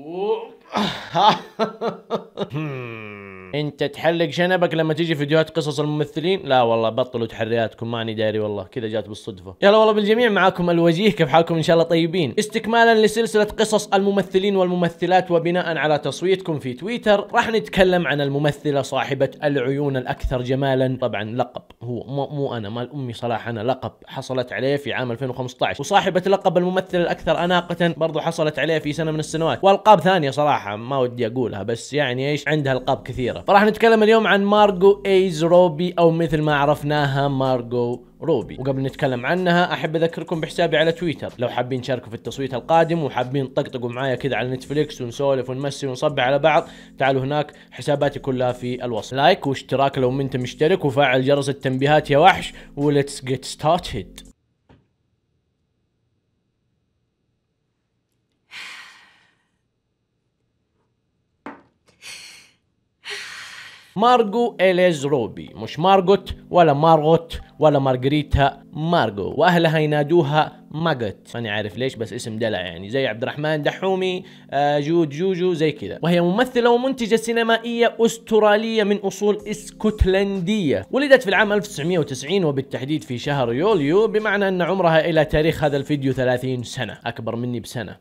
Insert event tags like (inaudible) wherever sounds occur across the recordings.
Oh. (laughs) hmm. انت تحلق شنبك لما تيجي فيديوهات قصص الممثلين لا والله بطلوا تحرياتكم ماني داري والله كذا جات بالصدفه يلا والله بالجميع معاكم الوجيه كيف حالكم ان شاء الله طيبين استكمالا لسلسله قصص الممثلين والممثلات وبناء على تصويتكم في تويتر راح نتكلم عن الممثله صاحبه العيون الاكثر جمالا طبعا لقب هو مو, مو انا مال امي صلاح انا لقب حصلت عليه في عام 2015 وصاحبه لقب الممثل الاكثر اناقه برضو حصلت عليه في سنه من السنوات والقاب ثانيه صراحه ما ودي اقولها بس يعني ايش عندها القاب كثيره فراح نتكلم اليوم عن مارجو ايز روبي او مثل ما عرفناها مارجو روبي وقبل نتكلم عنها احب اذكركم بحسابي على تويتر لو حابين تشاركوا في التصويت القادم وحابين تطقطقوا معايا كذا على نتفليكس ونسولف ونمسي ونصبح على بعض تعالوا هناك حساباتي كلها في الوصف لايك واشتراك لو انت مشترك وفعل جرس التنبيهات يا وحش وليتس جيت ستارتد مارجو إليز روبي مش مارغوت ولا مارغوت ولا مارغريتا مارجو وأهلها ينادوها ماجت ماني عارف ليش بس اسم دلع يعني زي عبد الرحمن دحومي آه، جود جوجو زي كذا وهي ممثلة ومنتجة سينمائية أسترالية من أصول اسكتلندية ولدت في العام 1990 وبالتحديد في شهر يوليو بمعنى أن عمرها إلى تاريخ هذا الفيديو 30 سنة أكبر مني بسنة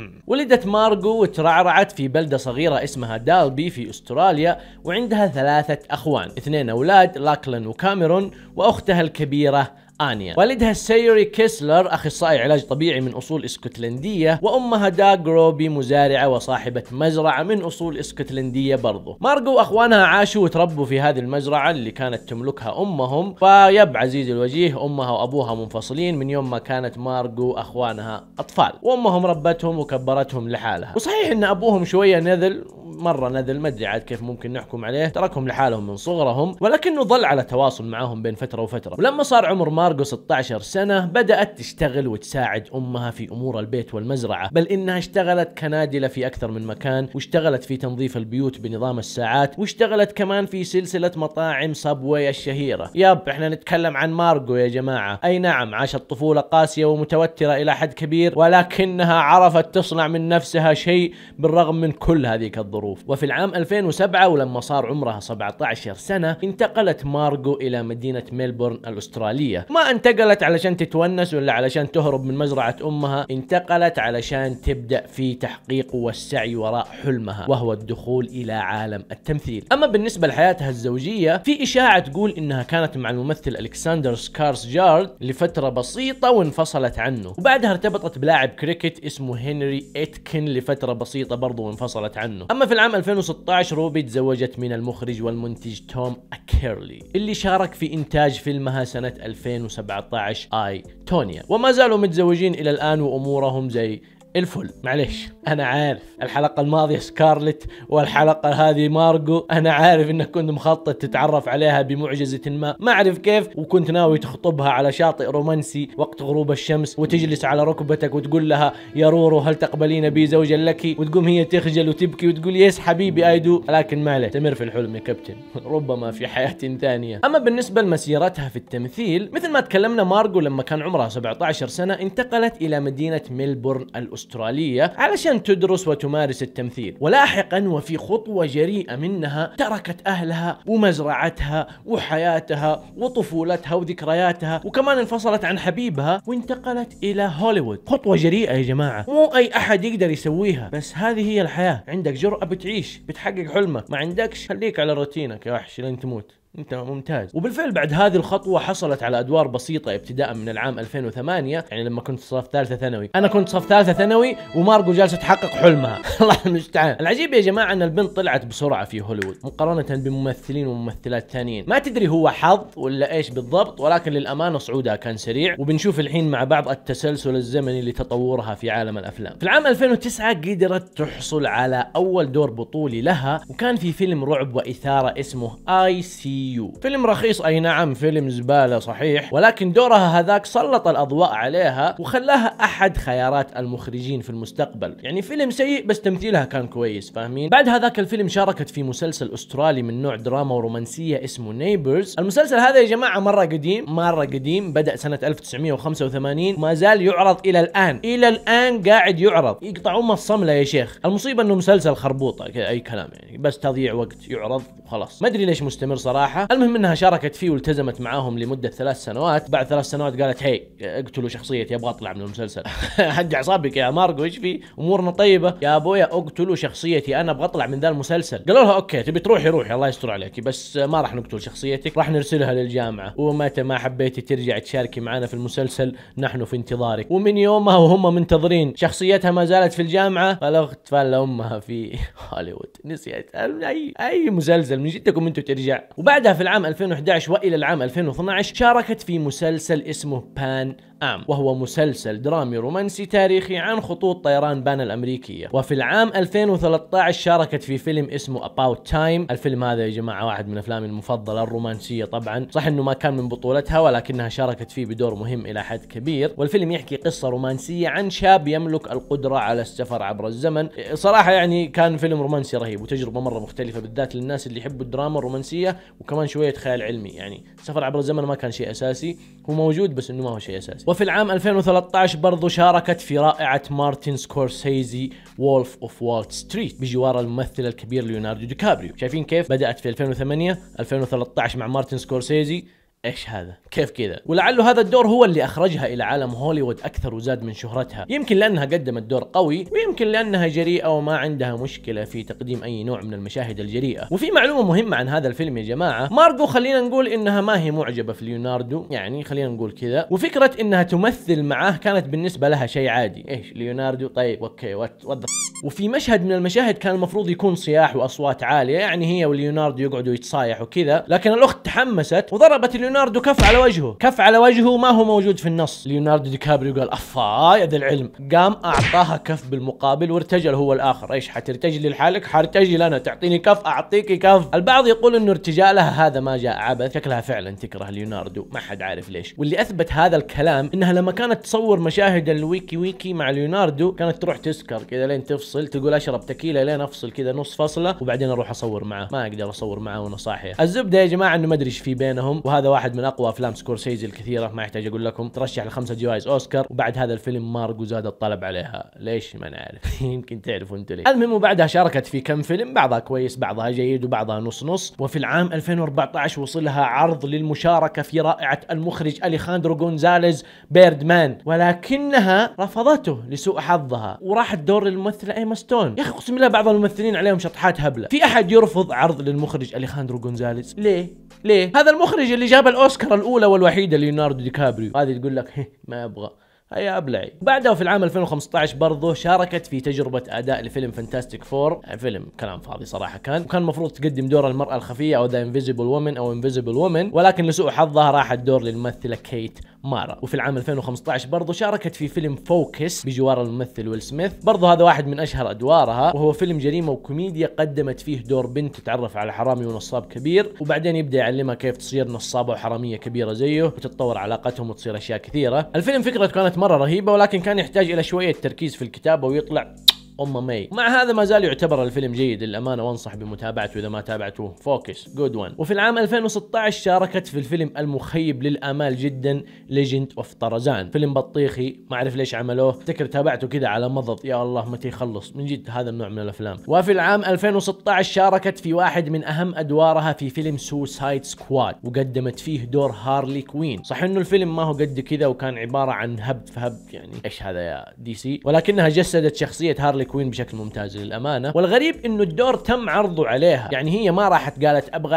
(laughs) ولدت مارجو وترعرعت في بلدة صغيرة اسمها دالبي في استراليا وعندها ثلاثة اخوان اثنين اولاد لاكلن وكاميرون واختها الكبيرة آنيا يعني. والدها سيوري كيسلر أخصائي علاج طبيعي من أصول اسكتلندية وأمها داغ روبي مزارعة وصاحبة مزرعة من أصول اسكتلندية برضو مارجو وأخوانها عاشوا وتربوا في هذه المزرعة اللي كانت تملكها أمهم فيب عزيز الوجيه أمها وأبوها منفصلين من يوم ما كانت مارجو واخوانها أطفال وأمهم ربتهم وكبرتهم لحالها وصحيح أن أبوهم شوية نذل مره نذل ما ادري عاد كيف ممكن نحكم عليه تركهم لحالهم من صغرهم ولكنه ظل على تواصل معاهم بين فتره وفتره ولما صار عمر مارجو فارجو 16 سنة بدأت تشتغل وتساعد أمها في أمور البيت والمزرعة بل إنها اشتغلت كنادلة في أكثر من مكان واشتغلت في تنظيف البيوت بنظام الساعات واشتغلت كمان في سلسلة مطاعم صابوي الشهيرة ياب احنا نتكلم عن مارجو يا جماعة أي نعم عاشت طفولة قاسية ومتوترة إلى حد كبير ولكنها عرفت تصنع من نفسها شيء بالرغم من كل هذه الظروف وفي العام 2007 ولما صار عمرها 17 سنة انتقلت مارجو إلى مدينة ميلبورن الأسترالية انتقلت علشان تتونس ولا علشان تهرب من مزرعة أمها انتقلت علشان تبدأ في تحقيق والسعي وراء حلمها وهو الدخول إلى عالم التمثيل أما بالنسبة لحياتها الزوجية في إشاعة تقول إنها كانت مع الممثل ألكسندر سكارسجارد لفترة بسيطة وانفصلت عنه وبعدها ارتبطت بلاعب كريكت اسمه هنري إتكن لفترة بسيطة برضه وانفصلت عنه أما في العام 2016 روبي تزوجت من المخرج والمنتج توم أكيرلي اللي شارك في إنتاج فيلمها سنة 2000 2017 آي تونيا وما زالوا متزوجين إلى الآن وأمورهم زي الفل معليش انا عارف الحلقه الماضيه سكارلت والحلقه هذه مارجو انا عارف انك كنت مخطط تتعرف عليها بمعجزه ما ما اعرف كيف وكنت ناوي تخطبها على شاطئ رومانسي وقت غروب الشمس وتجلس على ركبتك وتقول لها يا رورو هل تقبلين بي زوجا لك وتقوم هي تخجل وتبكي وتقول يس حبيبي ايدو لكن ما عليه تمر في الحلم يا كابتن ربما في حياه ثانيه اما بالنسبه لمسيرتها في التمثيل مثل ما تكلمنا مارجو لما كان عمرها 17 سنه انتقلت الى مدينه ملبورن الأسرة. الأسترالية علشان تدرس وتمارس التمثيل ولاحقا وفي خطوة جريئة منها تركت أهلها ومزرعتها وحياتها وطفولتها وذكرياتها وكمان انفصلت عن حبيبها وانتقلت إلى هوليوود خطوة جريئة يا جماعة مو أي أحد يقدر يسويها بس هذه هي الحياة عندك جرأة بتعيش بتحقق حلمك ما عندكش خليك على روتينك يا وحش لين تموت انت ممتاز وبالفعل بعد هذه الخطوه حصلت على ادوار بسيطه ابتداء من العام 2008 يعني لما كنت صف ثالثه ثانوي انا كنت صف ثالثه ثانوي ومارجو جالسه تحقق حلمها (laughs) الله المستعان العجيب يا جماعه ان البنت طلعت بسرعه في هوليوود مقارنه بممثلين وممثلات ثانيين ما تدري هو حظ ولا ايش بالضبط ولكن للامانه صعودها كان سريع وبنشوف الحين مع بعض التسلسل الزمني لتطورها في عالم الافلام في العام 2009 قدرت تحصل على اول دور بطولي لها وكان في فيلم رعب واثاره اسمه اي سي يو فيلم رخيص اي نعم فيلم زباله صحيح ولكن دورها هذاك سلط الاضواء عليها وخلاها احد خيارات المخرجين في المستقبل يعني فيلم سيء بس تمثيلها كان كويس فاهمين بعد هذاك الفيلم شاركت في مسلسل استرالي من نوع دراما ورومانسيه اسمه نيبرز المسلسل هذا يا جماعه مره قديم مره قديم بدا سنه 1985 وما زال يعرض الى الان الى الان قاعد يعرض يقطع ام الصمله يا شيخ المصيبه انه مسلسل خربوطه اي كلام يعني بس تضييع وقت يعرض وخلاص ما ادري ليش مستمر صراحه صراحة المهم انها شاركت فيه والتزمت معاهم لمده ثلاث سنوات بعد ثلاث سنوات قالت هي اقتلوا شخصيتي ابغى اطلع من المسلسل (laughs) هدي اعصابك يا مارجو ايش في امورنا طيبه يا ابويا اقتلوا شخصيتي انا ابغى اطلع من ذا المسلسل قالوا لها اوكي تبي تروحي روحي الله يستر عليك بس ما راح نقتل شخصيتك راح نرسلها للجامعه ومتى ما حبيتي ترجع تشاركي معنا في المسلسل نحن في انتظارك ومن يومها وهم منتظرين شخصيتها ما زالت في الجامعه فالاخت فلا امها في هوليوود نسيت اي اي مسلسل من جدكم انتم ترجع وبعد بعدها في العام 2011 والى العام 2012 شاركت في مسلسل اسمه بان عام وهو مسلسل درامي رومانسي تاريخي عن خطوط طيران بان الأمريكية وفي العام 2013 شاركت في فيلم اسمه About Time الفيلم هذا يا جماعة واحد من أفلامي المفضلة الرومانسية طبعا صح أنه ما كان من بطولتها ولكنها شاركت فيه بدور مهم إلى حد كبير والفيلم يحكي قصة رومانسية عن شاب يملك القدرة على السفر عبر الزمن صراحة يعني كان فيلم رومانسي رهيب وتجربة مرة مختلفة بالذات للناس اللي يحبوا الدراما الرومانسية وكمان شوية خيال علمي يعني سفر عبر الزمن ما كان شيء أساسي هو موجود بس أنه ما هو شيء أساسي وفي العام 2013 برضو شاركت في رائعة مارتن سكورسيزي وولف اوف وول ستريت بجوار الممثل الكبير ليوناردو دي كابريو شايفين كيف بدأت في 2008 2013 مع مارتن سكورسيزي ايش هذا؟ كيف كذا؟ ولعله هذا الدور هو اللي اخرجها الى عالم هوليوود اكثر وزاد من شهرتها، يمكن لانها قدمت دور قوي، ويمكن لانها جريئه وما عندها مشكله في تقديم اي نوع من المشاهد الجريئه، وفي معلومه مهمه عن هذا الفيلم يا جماعه، مارجو خلينا نقول انها ما هي معجبه في ليوناردو، يعني خلينا نقول كذا، وفكره انها تمثل معاه كانت بالنسبه لها شيء عادي، ايش ليوناردو؟ طيب اوكي وات وات وفي مشهد من المشاهد كان المفروض يكون صياح واصوات عاليه، يعني هي وليوناردو يقعدوا يتصايحوا كذا، لكن الاخت تحمست وضربت ليوناردو كف على وجهه كف على وجهه ما هو موجود في النص ليوناردو دي كابريو قال افا يا ذا العلم قام اعطاها كف بالمقابل وارتجل هو الاخر ايش حترتجلي لحالك حرتجل انا تعطيني كف اعطيك كف البعض يقول انه ارتجالها هذا ما جاء عبث شكلها فعلا تكره ليوناردو ما حد عارف ليش واللي اثبت هذا الكلام انها لما كانت تصور مشاهد الويكي ويكي مع ليوناردو كانت تروح تسكر كذا لين تفصل تقول اشرب تكيله لين افصل كذا نص فصله وبعدين اروح اصور معه ما اقدر اصور معه وانا صاحيه الزبده يا جماعه انه ما ادري ايش في بينهم وهذا واحد واحد من اقوى افلام سكورسيزي الكثيره ما يحتاج اقول لكم ترشح لخمسه جوائز اوسكار وبعد هذا الفيلم مارق وزاد الطلب عليها ليش ما نعرف (laughs) يمكن تعرفوا انتوا ليه المهم وبعدها شاركت في كم فيلم بعضها كويس بعضها جيد وبعضها نص نص وفي العام 2014 وصلها عرض للمشاركه في رائعه المخرج اليخاندرو غونزاليز بيردمان ولكنها رفضته لسوء حظها وراحت دور الممثله ايما ستون يا اخي اقسم بالله بعض الممثلين عليهم شطحات هبله في احد يرفض عرض للمخرج اليخاندرو غونزاليز ليه ليه هذا المخرج اللي جاب الاوسكار الاولى والوحيده ليوناردو دي كابريو هذه تقول لك ما ابغى هيا ابلعي بعدها في العام 2015 برضه شاركت في تجربه اداء لفيلم فانتاستيك فور فيلم كلام فاضي صراحه كان وكان المفروض تقدم دور المراه الخفيه او ذا انفيزيبل وومن او انفيزيبل وومن ولكن لسوء حظها راح الدور للممثله كيت مارا وفي العام 2015 برضه شاركت في فيلم فوكس بجوار الممثل ويل سميث برضه هذا واحد من اشهر ادوارها وهو فيلم جريمه وكوميديا قدمت فيه دور بنت تتعرف على حرامي ونصاب كبير وبعدين يبدا يعلمها كيف تصير نصابه وحراميه كبيره زيه وتتطور علاقتهم وتصير اشياء كثيره الفيلم فكرة كانت مرة رهيبة ولكن كان يحتاج إلى شوية تركيز في الكتابة ويطلع ام مي مع هذا ما زال يعتبر الفيلم جيد للامانه وانصح بمتابعته اذا ما تابعته فوكس جود وان وفي العام 2016 شاركت في الفيلم المخيب للامال جدا ليجند اوف طرزان فيلم بطيخي ما اعرف ليش عملوه افتكر تابعته كذا على مضض يا الله متى يخلص من جد هذا النوع من الافلام وفي العام 2016 شاركت في واحد من اهم ادوارها في فيلم سوسايد سكواد وقدمت فيه دور هارلي كوين صح انه الفيلم ما هو قد كذا وكان عباره عن هب فهب يعني ايش هذا يا دي سي ولكنها جسدت شخصيه هارلي هارلي كوين بشكل ممتاز للامانه والغريب انه الدور تم عرضه عليها يعني هي ما راحت قالت ابغى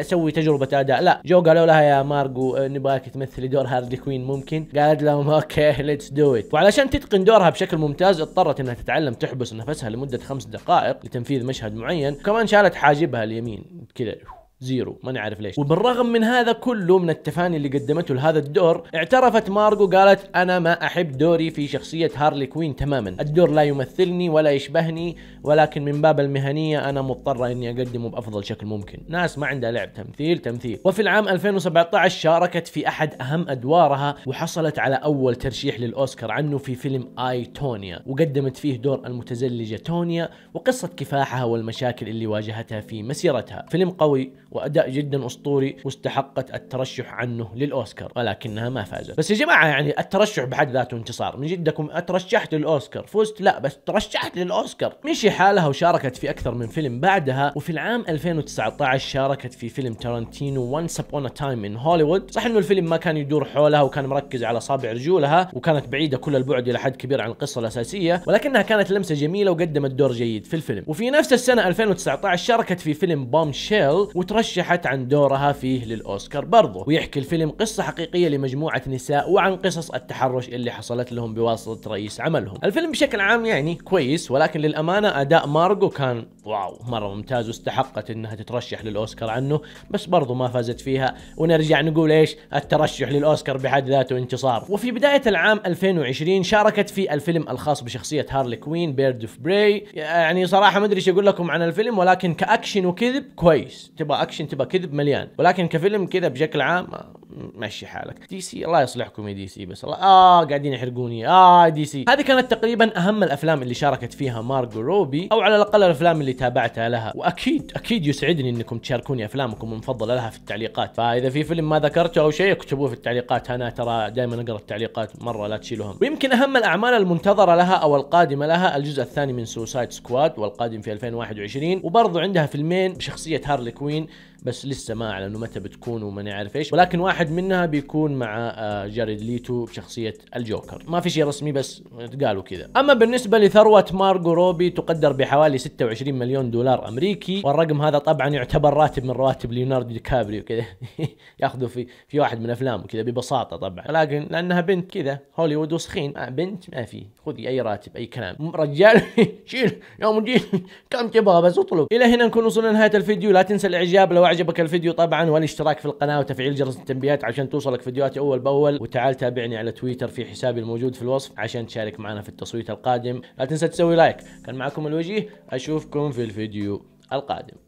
اسوي تجربه اداء لا جو قالوا لها يا مارجو آه، نبغاك تمثلي دور هارلي كوين ممكن قالت لهم اوكي ليتس دو ات وعلشان تتقن دورها بشكل ممتاز اضطرت انها تتعلم تحبس نفسها لمده خمس دقائق لتنفيذ مشهد معين وكمان شالت حاجبها اليمين كذا زيرو ما نعرف ليش وبالرغم من هذا كله من التفاني اللي قدمته لهذا الدور اعترفت مارجو قالت انا ما احب دوري في شخصية هارلي كوين تماما الدور لا يمثلني ولا يشبهني ولكن من باب المهنية انا مضطرة اني اقدمه بافضل شكل ممكن ناس ما عندها لعب تمثيل تمثيل وفي العام 2017 شاركت في احد اهم ادوارها وحصلت على اول ترشيح للاوسكار عنه في فيلم اي تونيا وقدمت فيه دور المتزلجة تونيا وقصة كفاحها والمشاكل اللي واجهتها في مسيرتها فيلم قوي واداء جدا اسطوري واستحقت الترشح عنه للاوسكار ولكنها ما فازت بس يا جماعه يعني الترشح بحد ذاته انتصار من جدكم اترشحت للاوسكار فزت لا بس ترشحت للاوسكار مشي حالها وشاركت في اكثر من فيلم بعدها وفي العام 2019 شاركت في فيلم تارانتينو وانس ابون تايم ان هوليوود صح انه الفيلم ما كان يدور حولها وكان مركز على اصابع رجولها وكانت بعيده كل البعد الى حد كبير عن القصه الاساسيه ولكنها كانت لمسه جميله وقدمت دور جيد في الفيلم وفي نفس السنه 2019 شاركت في فيلم بوم شيل ترشحت عن دورها فيه للأوسكار برضه ويحكي الفيلم قصة حقيقية لمجموعة نساء وعن قصص التحرش اللي حصلت لهم بواسطة رئيس عملهم الفيلم بشكل عام يعني كويس ولكن للأمانة أداء مارجو كان واو مرة ممتاز واستحقت انها تترشح للأوسكار عنه بس برضه ما فازت فيها ونرجع نقول ايش الترشح للأوسكار بحد ذاته انتصار وفي بداية العام 2020 شاركت في الفيلم الخاص بشخصية هارلي كوين بيرد اوف براي يعني صراحة ما ادري ايش اقول لكم عن الفيلم ولكن كأكشن وكذب كويس تبغى اكشن تبقى كذب مليان ولكن كفيلم كذا بشكل عام مشي حالك دي سي الله يصلحكم يا دي سي بس الله اه قاعدين يحرقوني اه دي سي هذه كانت تقريبا اهم الافلام اللي شاركت فيها مارجو روبي او على الاقل الافلام اللي تابعتها لها واكيد اكيد يسعدني انكم تشاركوني افلامكم المفضله لها في التعليقات فاذا في فيلم ما ذكرته او شيء اكتبوه في التعليقات انا ترى دائما اقرا التعليقات مره لا تشيلوا هم ويمكن اهم الاعمال المنتظره لها او القادمه لها الجزء الثاني من سوسايد سكواد والقادم في 2021 وبرضه عندها فيلمين بشخصيه هارلي كوين بس لسه ما اعلنوا متى بتكون وما نعرف ايش ولكن واحد منها بيكون مع آه، جاريد ليتو بشخصيه الجوكر ما في شيء رسمي بس قالوا كذا اما بالنسبه لثروه مارجو روبي تقدر بحوالي 26 مليون دولار امريكي والرقم هذا طبعا يعتبر راتب من رواتب ليوناردو دي كابريو كذا (laughs) ياخذه في في واحد من افلامه كذا ببساطه طبعا ولكن لانها بنت كذا هوليوود وسخين آه، بنت ما في خذي اي راتب اي كلام رجال (laughs) شيل يا مدير كم تبغى بس اطلب الى هنا نكون وصلنا لنهايه الفيديو لا تنسى الاعجاب لو عجبك الفيديو طبعا والاشتراك في القناة وتفعيل جرس التنبيهات عشان توصلك فيديوهاتي أول بأول وتعال تابعني على تويتر في حسابي الموجود في الوصف عشان تشارك معنا في التصويت القادم لا تنسى تسوي لايك كان معكم الوجيه أشوفكم في الفيديو القادم